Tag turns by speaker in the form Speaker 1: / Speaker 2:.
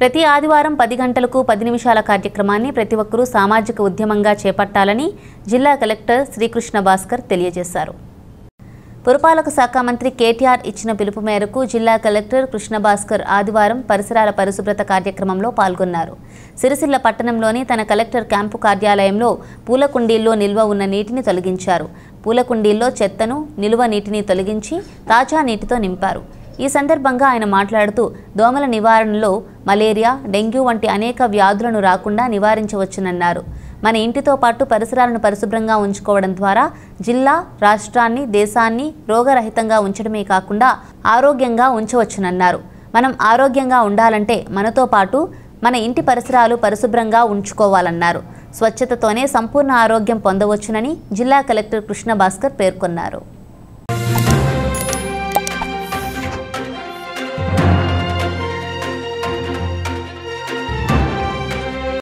Speaker 1: ప్రతి ఆదివారం పది గంటలకు పది నిమిషాల కార్యక్రమాన్ని ప్రతి ఒక్కరూ సామాజిక ఉద్యమంగా చేపట్టాలని జిల్లా కలెక్టర్ శ్రీకృష్ణ భాస్కర్ తెలియజేశారు పురపాలక శాఖ మంత్రి కేటీఆర్ ఇచ్చిన పిలుపు మేరకు జిల్లా కలెక్టర్ కృష్ణభాస్కర్ ఆదివారం పరిసరాల పరిశుభ్రత కార్యక్రమంలో పాల్గొన్నారు సిరిసిల్ల పట్టణంలోని తన కలెక్టర్ క్యాంపు కార్యాలయంలో పూల కుండీల్లో నిల్వ ఉన్న నీటిని తొలగించారు పూల కుండీల్లో చెత్తను నిలువ నీటిని తొలగించి తాజా నీటితో నింపారు ఈ సందర్భంగా ఆయన మాట్లాడుతూ దోమల నివారణలో మలేరియా డెంగ్యూ వంటి అనేక వ్యాధులను రాకుండా నివారించవచ్చునన్నారు మన ఇంటితో పాటు పరిసరాలను పరిశుభ్రంగా ఉంచుకోవడం ద్వారా జిల్లా రాష్ట్రాన్ని దేశాన్ని రోగరహితంగా ఉంచడమే కాకుండా ఆరోగ్యంగా ఉంచవచ్చునన్నారు మనం ఆరోగ్యంగా ఉండాలంటే మనతో పాటు మన ఇంటి పరిసరాలు పరిశుభ్రంగా ఉంచుకోవాలన్నారు స్వచ్ఛతతోనే సంపూర్ణ ఆరోగ్యం పొందవచ్చునని జిల్లా కలెక్టర్ కృష్ణ భాస్కర్ పేర్కొన్నారు